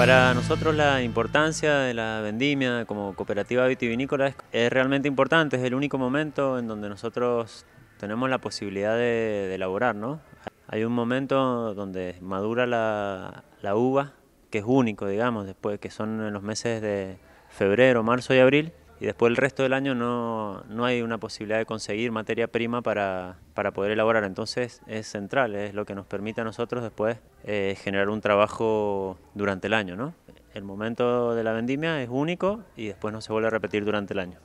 Para nosotros la importancia de la vendimia como cooperativa vitivinícola es, realmente importante, es el único momento en donde nosotros tenemos la posibilidad de, elaborar. ¿no? Hay un momento donde madura la, la, uva, que es único, digamos, después que son los meses de febrero, marzo y abril, y después el resto del año no, hay una posibilidad de conseguir materia prima para, poder elaborar. Entonces es central, es lo que nos permite a nosotros después eh, generar un trabajo durante el año. El momento de la vendimia es único y después no se vuelve a repetir durante el año.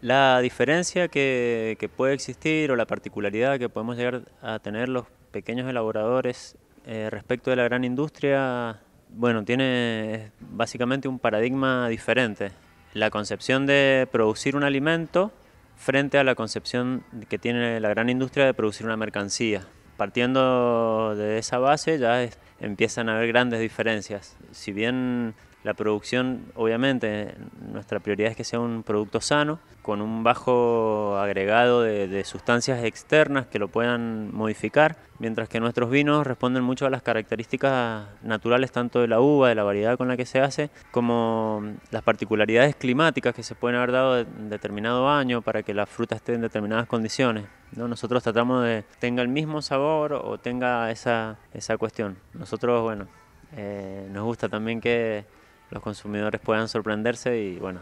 La diferencia que, puede existir o la particularidad que podemos llegar a tener los pequeños elaboradores eh, respecto de la gran industria, bueno, tiene básicamente un paradigma diferente la concepción de producir un alimento frente a la concepción que tiene la gran industria de producir una mercancía. Partiendo de esa base ya empiezan a haber grandes diferencias. Si bien la producción, obviamente, nuestra prioridad es que sea un producto sano, con un bajo agregado de, sustancias externas que lo puedan modificar, mientras que nuestros vinos responden mucho a las características naturales tanto de la uva, de la variedad con la que se hace, como las particularidades climáticas que se pueden haber dado en determinado año para que la fruta esté en determinadas condiciones. ¿no? Nosotros tratamos de tenga el mismo sabor o tenga esa, esa cuestión. Nosotros, bueno, eh, nos gusta también que los consumidores puedan sorprenderse y bueno.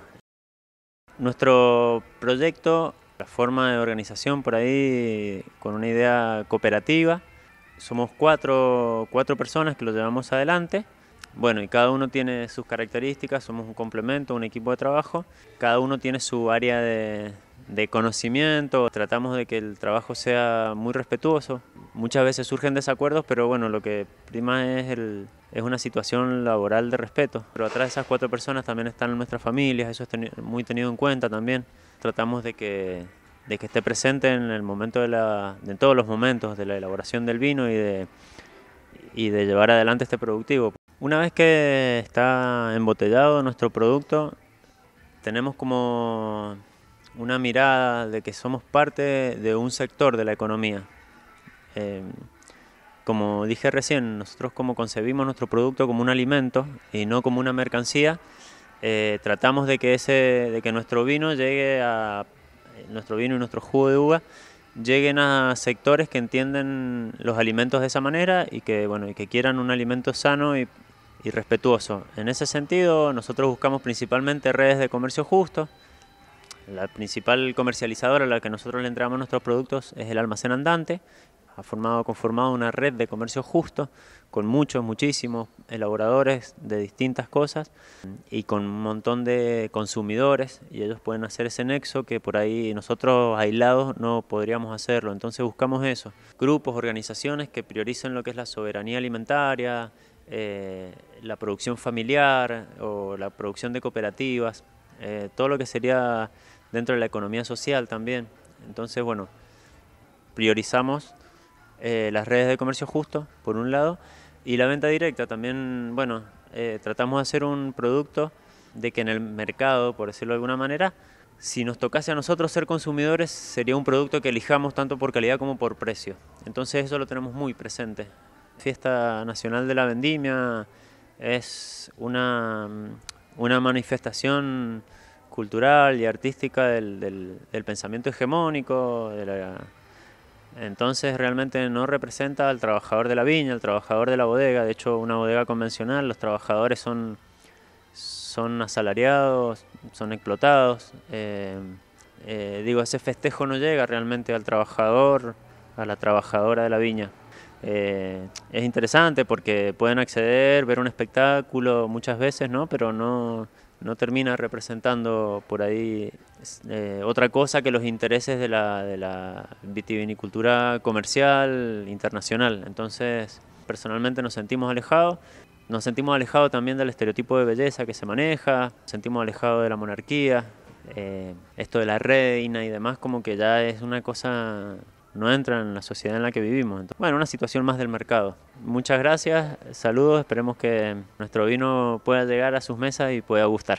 Nuestro proyecto, la forma de organización por ahí, con una idea cooperativa, somos cuatro, personas que lo llevamos adelante. Bueno, y cada uno tiene sus características, somos un complemento, un equipo de trabajo. Cada uno tiene su área de, de conocimiento, tratamos de que el trabajo sea muy respetuoso. Muchas veces surgen desacuerdos, pero bueno, lo que prima es, es una situación laboral de respeto. Pero atrás de esas cuatro personas también están nuestras familias, eso es muy tenido en cuenta también. Tratamos de que, de que esté presente en el momento de la, todos los momentos de la elaboración del vino y de, y de llevar adelante este productivo. Una vez que está embotellado nuestro producto, tenemos como una mirada de que somos parte de un sector de la economía. Eh, como dije recién, nosotros como concebimos nuestro producto como un alimento y no como una mercancía, eh, tratamos de que, ese, de que nuestro vino llegue a nuestro vino y nuestro jugo de uva lleguen a sectores que entienden los alimentos de esa manera y que bueno y que quieran un alimento sano y, y respetuoso. En ese sentido, nosotros buscamos principalmente redes de comercio justo, la principal comercializadora a la que nosotros le entregamos nuestros productos es el almacén andante. Ha formado, conformado una red de comercio justo con muchos, muchísimos elaboradores de distintas cosas y con un montón de consumidores y ellos pueden hacer ese nexo que por ahí nosotros aislados no podríamos hacerlo. Entonces buscamos eso, grupos, organizaciones que prioricen lo que es la soberanía alimentaria, eh, la producción familiar o la producción de cooperativas, eh, todo lo que sería dentro de la economía social también. Entonces, bueno, priorizamos eh, las redes de comercio justo, por un lado, y la venta directa también, bueno, eh, tratamos de hacer un producto de que en el mercado, por decirlo de alguna manera, si nos tocase a nosotros ser consumidores, sería un producto que elijamos tanto por calidad como por precio. Entonces eso lo tenemos muy presente. Fiesta Nacional de la Vendimia es una, una manifestación cultural y artística del, pensamiento hegemónico. De entonces realmente no representa al trabajador de la viña, al trabajador de la bodega. De hecho, una bodega convencional, los trabajadores son, son asalariados, son explotados. Eh, eh, digo, ese festejo no llega realmente al trabajador, a la trabajadora de la viña. Eh, es interesante porque pueden acceder, ver un espectáculo muchas veces, ¿no? Pero no, no termina representando por ahí eh, otra cosa que los intereses de la, vitivinicultura comercial internacional. Entonces, personalmente nos sentimos alejados. Nos sentimos alejados también del estereotipo de belleza que se maneja, nos sentimos alejados de la monarquía, eh, esto de la reina y demás, como que ya es una cosa no entran en la sociedad en la que vivimos. bueno, una situación más del mercado. Muchas gracias, saludos, esperemos que nuestro vino pueda llegar a sus mesas y pueda gustar.